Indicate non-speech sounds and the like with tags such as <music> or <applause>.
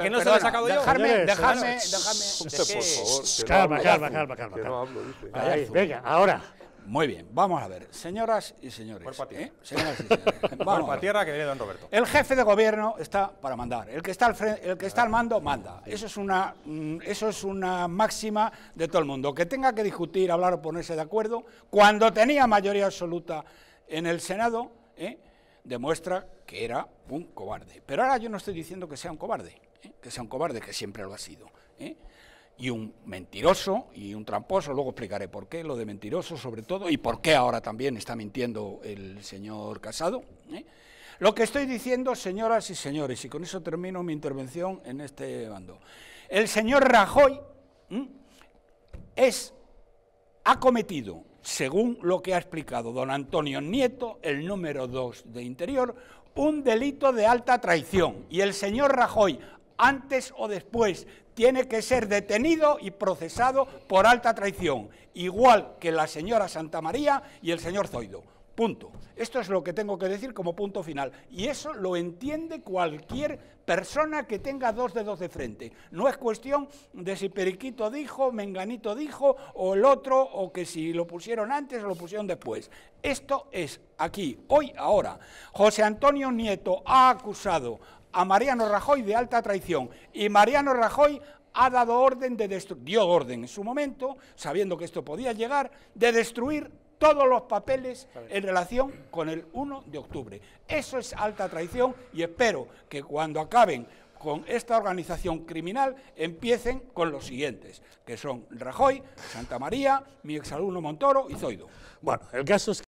que no se lo he sacado yo? Dejarme, dejarme, calma, calma, calma, venga, ahora. Muy bien, vamos a ver, señoras y señores. tierra. ¿eh? Señoras y señores. <laughs> Vamos tierra que viene don Roberto. El jefe de gobierno está para mandar. El que está al, el que está al mando manda. Eso es, una, mm, eso es una máxima de todo el mundo. Que tenga que discutir, hablar o ponerse de acuerdo, cuando tenía mayoría absoluta en el Senado, ¿eh? demuestra que era un cobarde. Pero ahora yo no estoy diciendo que sea un cobarde, ¿eh? que sea un cobarde, que siempre lo ha sido. ¿eh? Y un mentiroso y un tramposo, luego explicaré por qué, lo de mentiroso sobre todo, y por qué ahora también está mintiendo el señor Casado. ¿eh? Lo que estoy diciendo, señoras y señores, y con eso termino mi intervención en este bando, el señor Rajoy es, ha cometido según lo que ha explicado don Antonio Nieto, el número 2 de Interior, un delito de alta traición. Y el señor Rajoy, antes o después, tiene que ser detenido y procesado por alta traición, igual que la señora Santa María y el señor Zoido. Punto. Esto es lo que tengo que decir como punto final. Y eso lo entiende cualquier persona que tenga dos dedos de frente. No es cuestión de si Periquito dijo, Menganito dijo, o el otro, o que si lo pusieron antes o lo pusieron después. Esto es aquí, hoy, ahora. José Antonio Nieto ha acusado a Mariano Rajoy de alta traición y Mariano Rajoy ha dado orden de destruir, dio orden en su momento, sabiendo que esto podía llegar, de destruir todos los papeles en relación con el 1 de octubre. Eso es alta traición y espero que cuando acaben con esta organización criminal empiecen con los siguientes, que son Rajoy, Santa María, mi exalumno Montoro y Zoido. Bueno, el caso